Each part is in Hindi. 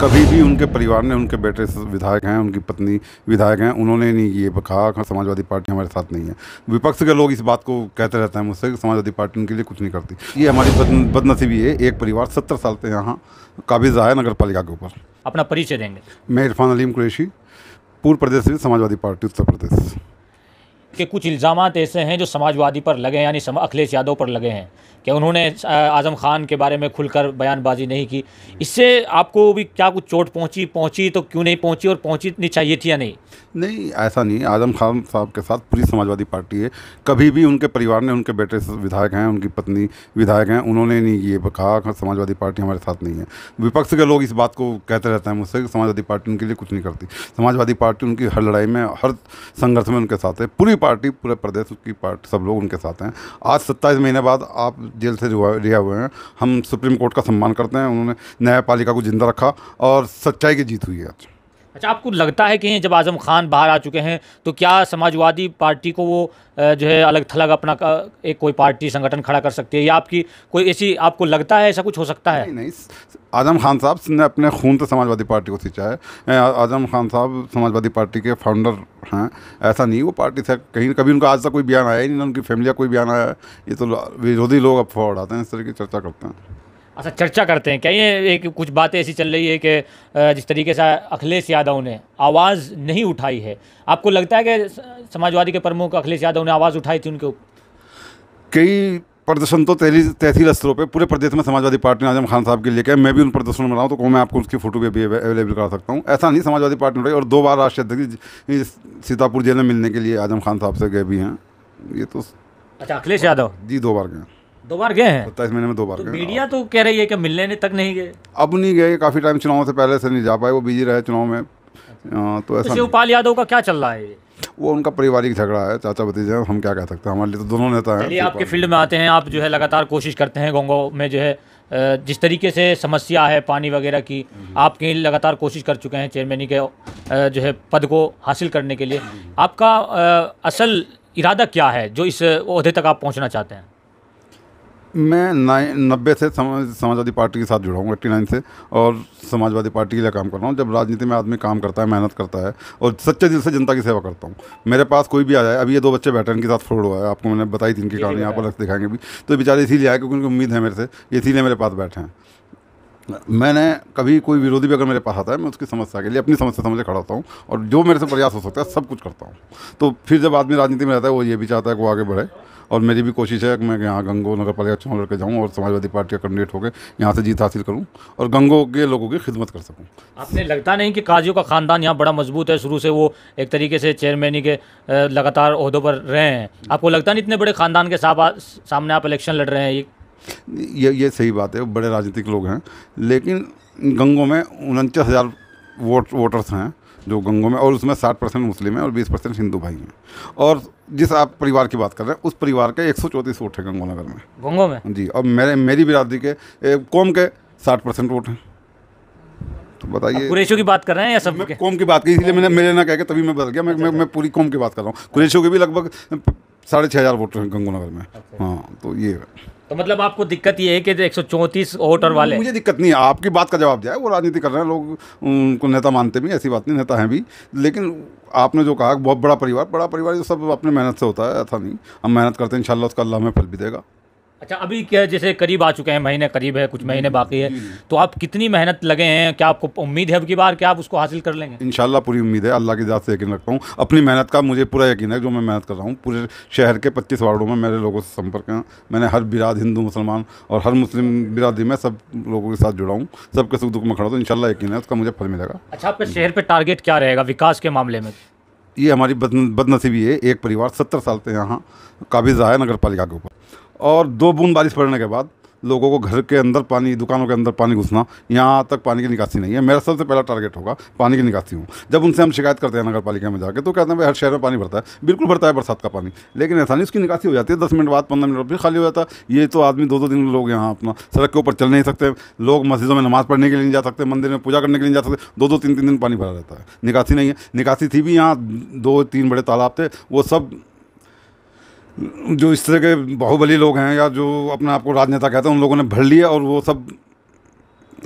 कभी भी उनके परिवार ने उनके बेटे विधायक हैं उनकी पत्नी विधायक हैं उन्होंने नहीं ये कहा समाजवादी पार्टी हमारे साथ नहीं है विपक्ष के लोग इस बात को कहते रहते हैं मुझसे समाजवादी पार्टी उनके लिए कुछ नहीं करती ये हमारी बदनसीबी है एक परिवार सत्तर साल से यहाँ काबिज आया नगर पालिका के ऊपर अपना परिचय देंगे मैं इरफान अलीम कुरेशी पूर्व प्रदेश समाजवादी पार्टी उत्तर प्रदेश कि कुछ इल्ज़ाम ऐसे हैं जो समाजवादी पर लगे यानी अखिलेश यादव पर लगे हैं कि उन्होंने आज़म खान के बारे में खुलकर बयानबाजी नहीं की इससे आपको भी क्या कुछ चोट पहुंची पहुंची तो क्यों नहीं पहुंची और इतनी चाहिए थी या नहीं नहीं ऐसा नहीं आज़म खान साहब के साथ पूरी समाजवादी पार्टी है कभी भी उनके परिवार ने उनके बेटे विधायक हैं उनकी पत्नी विधायक हैं उन्होंने नहीं ये कहा समाजवादी पार्टी हमारे साथ नहीं है विपक्ष के लोग इस बात को कहते रहते हैं मुझसे कि समाजवादी पार्टी उनके लिए कुछ नहीं करती समाजवादी पार्टी उनकी हर लड़ाई में हर संघर्ष में उनके साथ है पूरी पार्टी पूरे प्रदेश की पार्टी सब लोग उनके साथ हैं आज सत्ताईस महीने बाद आप जेल से रिहा हुए हैं हम सुप्रीम कोर्ट का सम्मान करते हैं उन्होंने न्यायपालिका को जिंदा रखा और सच्चाई की जीत हुई है आज अच्छा आपको लगता है कि जब आज़म खान बाहर आ चुके हैं तो क्या समाजवादी पार्टी को वो जो है अलग थलग अपना एक कोई पार्टी संगठन खड़ा कर सकती है या आपकी कोई ऐसी आपको लगता है ऐसा कुछ हो सकता है नहीं, नहीं आजम खान साहब ने अपने खून से तो समाजवादी पार्टी को सींचा है आजम खान साहब समाजवादी पार्टी के फाउंडर हैं ऐसा नहीं वो पार्टी से कहीं कभी उनका आज तक कोई बयान आया ही नहीं उनकी फैमिली का कोई बयान आया ये तो विरोधी लोग अफवाह उड़ाते हैं इस तरह की चर्चा करते हैं अच्छा चर्चा करते हैं कहीं एक कुछ बातें ऐसी चल रही है कि जिस तरीके से अखिलेश यादव ने आवाज़ नहीं उठाई है आपको लगता है कि समाजवादी के प्रमुख अखिलेश यादव ने आवाज़ उठाई थी उनके कई प्रदर्शन तो तहसील स्तरों पे पूरे प्रदेश में समाजवादी पार्टी ने आजम खान साहब के लिए किया मैं भी उन प्रदर्शनों में रहा हूँ तो मैं आपको उसकी फोटो भी अवेलेबल करा सकता हूँ ऐसा नहीं समाजवादी पार्टी ने और दो बार राष्ट्रीय अध्यक्ष सीतापुर जेल में मिलने के लिए आजम खान साहब से गए भी हैं ये तो अच्छा अखिलेश यादव जी दो बार गए दो बार गए हैं सत्ताईस महीने में दो बार तो गए मीडिया तो कह रही है कि मिलने तक नहीं गए अब नहीं गए काफ़ी टाइम चुनाव से पहले से नहीं जा पाए वो बिजी रहे चुनाव में अच्छा। हाँ, तो ऐसा तो शिवपाल यादव का क्या चल रहा है वो उनका पारिवारिक झगड़ा है चाचा भतीजे हम क्या कह सकते हैं हमारे लिए तो दोनों नेता हैं आपके फील्ड में आते हैं आप जो है लगातार कोशिश करते हैं गोंगो में जो है जिस तरीके से समस्या है पानी वगैरह की आप कहीं लगातार कोशिश कर चुके हैं चेयरमैनी के जो है पद को हासिल करने के लिए आपका असल इरादा क्या है जो इस अहदे तक आप पहुंचना चाहते हैं मैं नाइन नब्बे से समाजवादी पार्टी के साथ जुड़ा हूँ एट्टी नाइन से और समाजवादी पार्टी के लिए काम कर रहा हूँ जब राजनीति में आदमी काम करता है मेहनत करता है और सच्चे दिल से जनता की सेवा करता हूँ मेरे पास कोई भी आ जाए अभी ये दो बच्चे बैठे इनके साथ फ्रॉड हुआ है आपको मैंने बताई थी इनकी कहानी आप अलग दिखाएंगे भी तो बेचारे इसीलिए आए क्योंकि उनकी उम्मीद है मेरे से इसीलिए मेरे पास बैठे हैं मैंने कभी कोई विरोधी भी अगर मेरे पास आता है मैं उसकी समस्या के लिए अपनी समस्या समझे खड़ा होता हूँ और जो मेरे से प्रयास हो सकता है सब कुछ करता हूँ तो फिर जब आदमी राजनीति में रहता है वो ये भी चाहता है कि वो आगे बढ़े और मेरी भी कोशिश है कि मैं यहाँ गंगो नगर पालिका चुनाव लड़के जाऊँ और समाजवादी पार्टी का कैंडिडेट होकर यहाँ से जीत हासिल करूँ और गंगो के लोगों की खिदमत कर सकूँ आपने लगता नहीं कि काजियों का ख़ानदान यहाँ बड़ा मजबूत है शुरू से वो एक तरीके से चेयरमैनी के लगातार अहदों पर रहे हैं आपको लगता नहीं इतने बड़े ख़ानदान के सामने आप इलेक्शन लड़ रहे हैं ये ये ये सही बात है बड़े राजनीतिक लोग हैं लेकिन गंगों में उनचास हज़ार वोट वोटर्स हैं जो गंगों में और उसमें साठ परसेंट मुस्लिम हैं और बीस परसेंट हिंदू भाई हैं और जिस आप परिवार की बात कर रहे हैं उस परिवार के एक सौ चौंतीस वोट है गंगों नगर में गंगो में जी और मेरे मेरी बिरादरी के कौम के साठ परसेंट वोट हैं तो बताइए कुरेशों की बात कर रहे हैं या सब मैं कौम की बात की इसलिए मैंने मेरे ना कह के तभी मैं बदल गया मैं मैं, पूरी कौम की बात कर रहा हूँ कुरेशों के भी लगभग साढ़े छः हज़ार वोट हैं गंगोनगर नगर में अच्छा। हाँ तो ये तो मतलब आपको दिक्कत ये है कि एक सौ चौंतीस वोटर वाले मुझे दिक्कत नहीं है आपकी बात का जवाब दिया है वो राजनीति कर रहे हैं लोग उनको नेता मानते भी ऐसी बात नहीं नेता हैं भी लेकिन आपने जो कहा बहुत बड़ा परिवार बड़ा परिवार ये सब अपने मेहनत से होता है ऐसा नहीं हम मेहनत करते हैं शाला उसका अल्लाह हमें फल भी देगा अच्छा अभी क्या जैसे करीब आ चुके हैं महीने करीब है कुछ महीने हम्म, बाकी है हम्म। तो आप कितनी मेहनत लगे हैं क्या आपको उम्मीद है अब की बार क्या आप उसको हासिल कर लेंगे इन पूरी उम्मीद है अल्लाह की जात से यकीन रखता हूँ अपनी मेहनत का मुझे पूरा यकीन है जो मैं मेहनत कर रहा हूँ पूरे शहर के पच्चीस वार्डों में मेरे लोगों से संपर्क हैं मैंने हर बिराद हिंदू मुसलमान और हर मुस्लिम बिरादरी में सब लोगों के साथ जुड़ा हूँ सबके सुख दुख में खड़ा तो इन यकीन है उसका मुझे फल मिलेगा अच्छा आपके शहर पर टारगेट क्या रहेगा विकास के मामले में ये हमारी बदनसीबी है एक परिवार सत्तर साल से यहाँ काबिज है नगर पालिका के ऊपर और दो बूंद बारिश पड़ने के बाद लोगों को घर के अंदर पानी दुकानों के अंदर पानी घुसना यहाँ तक पानी की निकासी नहीं है मेरा सबसे पहला टारगेट होगा पानी की निकासी हूँ जब उनसे हम शिकायत करते हैं नगर पालिका में जाकर तो कहते हैं भाई हर शहर में पानी भरता है बिल्कुल भरता है बरसात का पानी लेकिन ऐसा नहीं उसकी निकासी हो जाती है दस मिनट बाद पंद्रह मिनट फिर खाली हो जाता है ये तो आदमी दो दो दिन लोग यहाँ अपना सड़क के ऊपर चल नहीं सकते लोग मस्जिदों में नमाज़ पढ़ने के लिए नहीं जा सकते मंदिर में पूजा करने के लिए जा सकते दो दो तीन तीन दिन पानी भरा रहता है निकासी नहीं है निकासी थी भी यहाँ दो तीन बड़े तालाब थे वो सब जो इस तरह के बाहुबली लोग हैं या जो अपने आप को राजनेता कहते हैं उन लोगों ने भर लिया और वो सब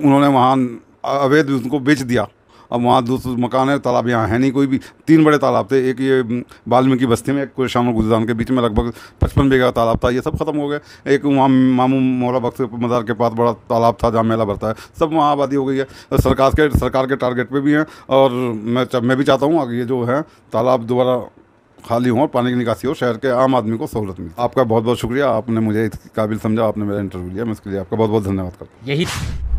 उन्होंने वहाँ अवैध उनको बेच दिया अब वहाँ दूसरे मकान है तालाब यहाँ है नहीं कोई भी तीन बड़े तालाब थे एक ये वाल्मीकि बस्ती में एक कोई शाम गुजरान के बीच में लगभग पचपन बीघा तालाब था ये सब खत्म हो गए एक वहाँ मामू मोरा बख्त मजार के पास बड़ा तालाब था जहाँ मेला भरता है सब वहाँ आबादी हो गई है सरकार के सरकार के टारगेट पर भी हैं और मैं मैं भी चाहता हूँ ये जो है तालाब दोबारा खाली हों पानी की निकासी हो शहर के आम आदमी को सहूलत मिले आपका बहुत बहुत शुक्रिया आपने मुझे इस काबिल समझा आपने मेरा इंटरव्यू लिया मैं इसके लिए आपका बहुत बहुत धन्यवाद करता यही